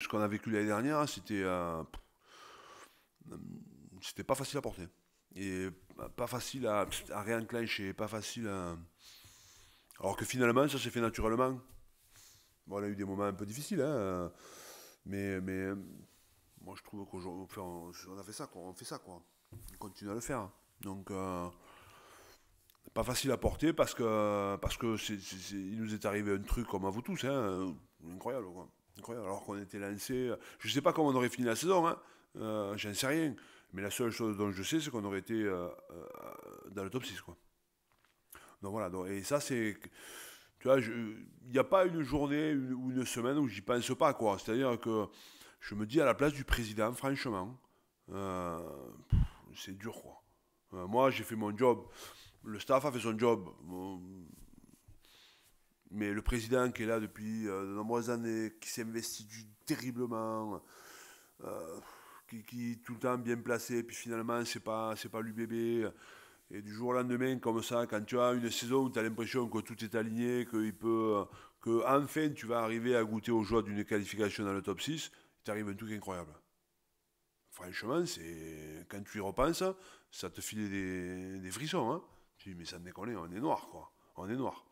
Ce qu'on a vécu l'année dernière, c'était pas facile à porter. Et pas facile à, à réenclencher, pas facile à... Alors que finalement, ça s'est fait naturellement. on a eu des moments un peu difficiles, hein, mais, moi je trouve qu'aujourd'hui, on, a fait ça, quoi, on fait ça, quoi. continue à le faire. Donc, euh, pas facile à porter parce que parce que il nous est arrivé un truc comme à vous tous, hein, incroyable, alors qu'on était lancé. Euh, je ne sais pas comment on aurait fini la saison, hein. euh, j'en sais rien. Mais la seule chose dont je sais, c'est qu'on aurait été euh, euh, dans le top 6. Quoi. Donc voilà, et ça, c'est. Tu vois, il n'y a pas une journée ou une semaine où j'y pense pas, quoi. C'est-à-dire que je me dis à la place du président, franchement, c'est dur, quoi. moi, j'ai fait mon job, le staff a fait son job. Mais le président qui est là depuis euh, de nombreuses années, qui s'investit terriblement, euh, qui, est tout le temps bien placé, puis finalement, c'est pas, c'est pas bébé. Et du jour au lendemain, comme ça, quand tu as une saison où tu as l'impression que tout est aligné, il peut, que enfin tu vas arriver à goûter aux joies d'une qualification dans le top 6, il t'arrive un truc incroyable. Franchement, c'est quand tu y repenses, ça te file des, frissons. Hein. Tu dis, mais ça déconne, on est noir, quoi. On est noir.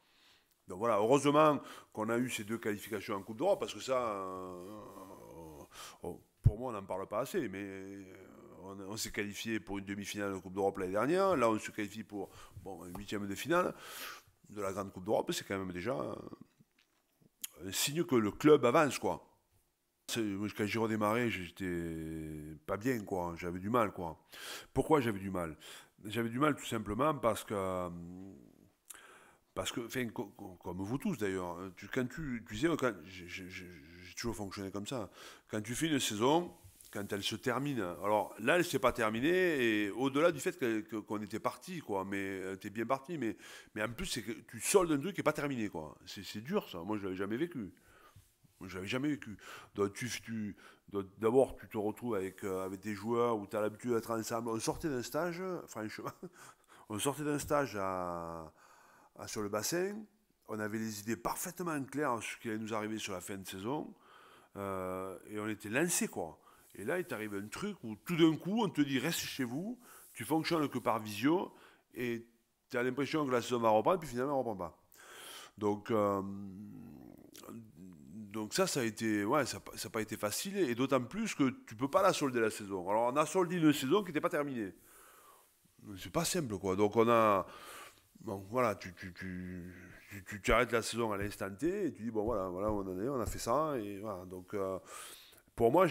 Donc ben voilà, heureusement qu'on a eu ces deux qualifications en Coupe d'Europe, parce que ça, euh, oh, pour moi, on n'en parle pas assez, mais euh, on, s'est qualifié pour une demi-finale de Coupe d'Europe l'année dernière, là on se qualifie pour bon, huitième de finale de la Grande Coupe d'Europe, c'est quand même déjà un signe que le club avance, quoi. Quand j'ai redémarré, j'étais pas bien, quoi. J'avais du mal, quoi. Pourquoi j'avais du mal J'avais du mal tout simplement parce que euh, parce que, comme vous tous d'ailleurs, hein, quand tu, j'ai toujours fonctionné comme ça, hein. quand tu fais une saison, quand elle se termine. Alors là, elle ne s'est pas terminée, et au-delà du fait qu'on était parti, quoi, mais es bien parti, mais, mais en plus, c'est que tu soldes un truc qui n'est pas terminé, quoi. C'est dur, ça. Moi, je l'avais jamais vécu. Je l'avais jamais vécu. d'abord, tu te retrouves avec, euh, avec des joueurs où tu as l'habitude d'être ensemble. On sortait d'un stage, euh, franchement, on sortait d'un stage à sur le bassin. On avait les idées parfaitement claires sur ce qui allait nous arriver sur la fin de saison. Euh, et on était lancé, quoi. Et là, il t'arrive un truc où tout d'un coup, on te dit reste chez vous, tu fonctionnes que par visio, et tu as l'impression que la saison va reprendre, puis finalement, elle ne reprend pas. Donc, euh, donc ça, ça a été, ouais, ça n'a pas été facile, et d'autant plus que tu peux pas la solder la saison. Alors, on a soldé une saison qui n'était pas terminée. C'est pas simple, quoi. Donc, on a, Bon, voilà, tu, tu, tu, tu, arrêtes la saison à l'instant T et tu dis, bon, voilà, voilà on, en est, on a fait ça. Et Donc, euh, pour moi,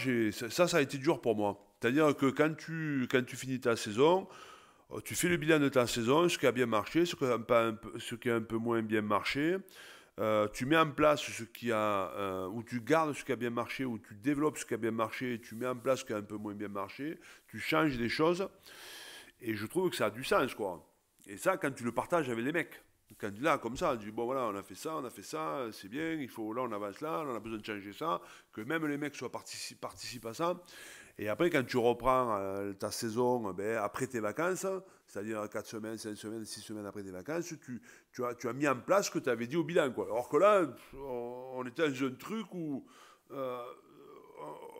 ça, ça a été dur pour moi. C'est-à-dire que quand tu, quand tu finis ta saison, euh, tu fais le bilan de ta saison, ce qui a bien marché, ce qui a un peu, ce qui a un peu moins bien marché. Euh, tu mets en place ce qui a, ou tu gardes ce qui a bien marché, ou tu développes ce qui a bien marché, tu mets en place ce qui a un peu moins bien marché, tu changes des choses, et je trouve que ça a du sens, quoi. Et ça, quand tu le partages avec les mecs, quand tu là, comme ça, tu dis, bon voilà, on a fait ça, on a fait ça, c'est bien, il faut, là, on avance là, on a besoin de changer ça, que même les mecs soient participent, à ça. Et après, quand tu reprends euh, ta saison, ben, après tes vacances, c'est-à-dire 4 semaines, 5 semaines, 6 semaines après tes vacances, tu, tu, as, tu as mis en place ce que tu avais dit au bilan. Quoi. Alors que là, on, était dans un truc où... Euh,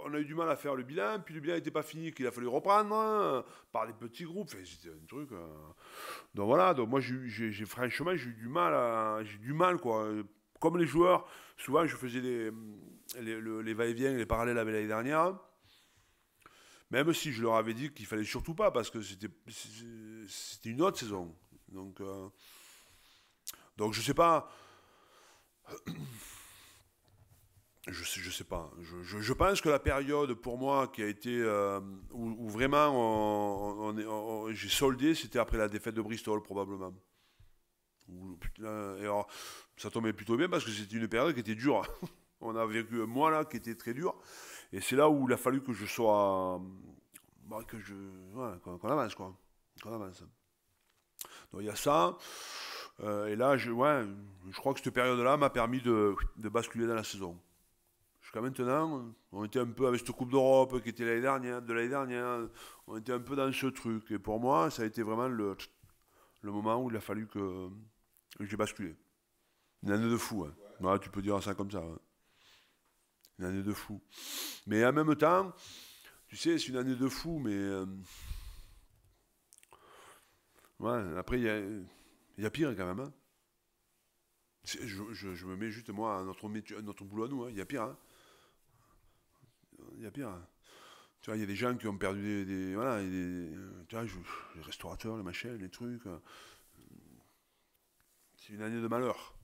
on a eu du mal à faire le bilan, puis le bilan n'était pas fini, qu'il a fallu reprendre hein, par des petits groupes. un truc. Euh. Donc voilà, donc moi, j'ai, franchement, j'ai eu du mal, à... j'ai du mal, quoi. Comme les joueurs, souvent, je faisais les, va-et-vient, les parallèles avec l'année dernière. Même si je leur avais dit qu'il fallait surtout pas, parce que c'était, c'était une autre saison. Donc, euh, donc je sais pas je sais, je sais pas. Je, pense que la période pour moi qui a été euh, où, vraiment on, j'ai soldé, c'était après la défaite de Bristol probablement. ça tombait plutôt bien parce que c'était une période qui était dure. on a vécu un mois là qui était très dur. Et c'est là où il a fallu que je sois, bah, que je, qu'on, avance quoi, qu'on avance. Donc il y a ça. Euh, et là, je, ouais, je crois que cette période-là m'a permis de basculer dans la saison jusqu'à maintenant, on était un peu avec cette Coupe d'Europe qui était l'année dernière, de l'année dernière, on était un peu dans ce truc. Et pour moi, ça a été vraiment le, le moment où il a fallu que, j'ai basculé. Une année de fou, hein. tu peux dire ça comme ça. Hein. Une année de fou. Mais en même temps, tu sais, c'est une année de fou, mais. Euh, ouais, après, il y a, pire quand même. Hein. Je, me mets juste moi à notre, métier, notre boulot à nous, hein. il y a pire il y a pire. Hein. Tu vois, il y a des gens qui ont perdu des. voilà, des, tu vois, les restaurateurs, les machins, les trucs. Euh, c'est une année de malheur.